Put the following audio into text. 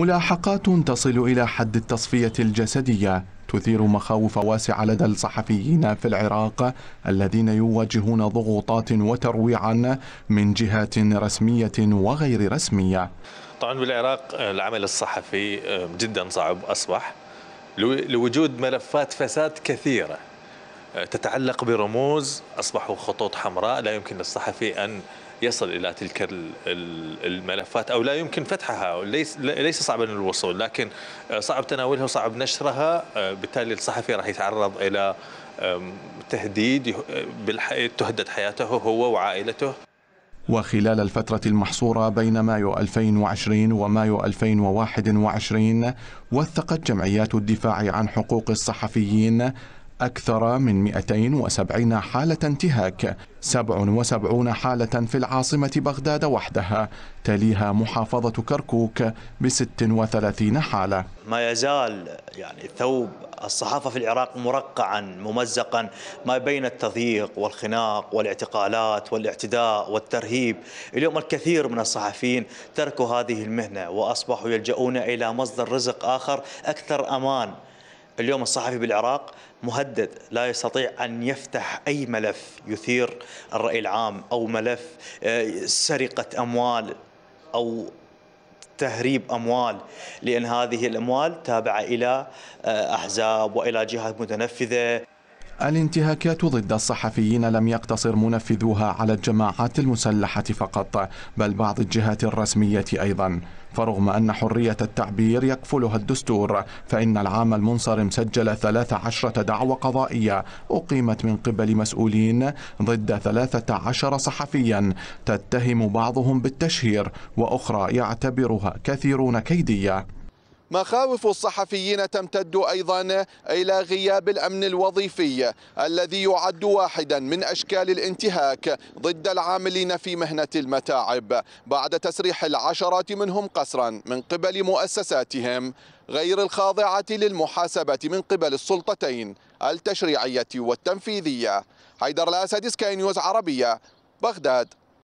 ملاحقات تصل إلى حد التصفية الجسدية تثير مخاوف واسعة لدى الصحفيين في العراق الذين يواجهون ضغوطات وترويعا من جهات رسمية وغير رسمية طبعا بالعراق العمل الصحفي جدا صعب أصبح لوجود ملفات فساد كثيرة تتعلق برموز أصبحوا خطوط حمراء لا يمكن للصحفي أن يصل إلى تلك الملفات أو لا يمكن فتحها ليس, ليس صعبا الوصول لكن صعب تناولها وصعب نشرها بالتالي الصحفي راح يتعرض إلى تهديد تهدد حياته هو وعائلته وخلال الفترة المحصورة بين مايو 2020 ومايو 2021 وثقت جمعيات الدفاع عن حقوق الصحفيين أكثر من 270 حالة انتهاك 77 حالة في العاصمة بغداد وحدها تليها محافظة كركوك ب 36 حالة ما يزال يعني ثوب الصحافة في العراق مرقعا ممزقا ما بين التضييق والخناق والاعتقالات والاعتداء والترهيب اليوم الكثير من الصحفيين تركوا هذه المهنة وأصبحوا يلجؤون إلى مصدر رزق آخر أكثر أمان اليوم الصحفي بالعراق مهدد لا يستطيع أن يفتح أي ملف يثير الرأي العام أو ملف آه، سرقة أموال أو تهريب اموال لان هذه الاموال تابعه الى آه، احزاب والى جهات متنفذه الانتهاكات ضد الصحفيين لم يقتصر منفذوها على الجماعات المسلحة فقط بل بعض الجهات الرسمية أيضا فرغم أن حرية التعبير يكفلها الدستور فإن العام المنصرم سجل 13 دعوة قضائية أقيمت من قبل مسؤولين ضد 13 صحفيا تتهم بعضهم بالتشهير وأخرى يعتبرها كثيرون كيدية مخاوف الصحفيين تمتد أيضا إلى غياب الأمن الوظيفي الذي يعد واحدا من أشكال الانتهاك ضد العاملين في مهنة المتاعب بعد تسريح العشرات منهم قسرا من قبل مؤسساتهم غير الخاضعة للمحاسبة من قبل السلطتين التشريعية والتنفيذية حيدر الأسد سكاي نيوز عربية بغداد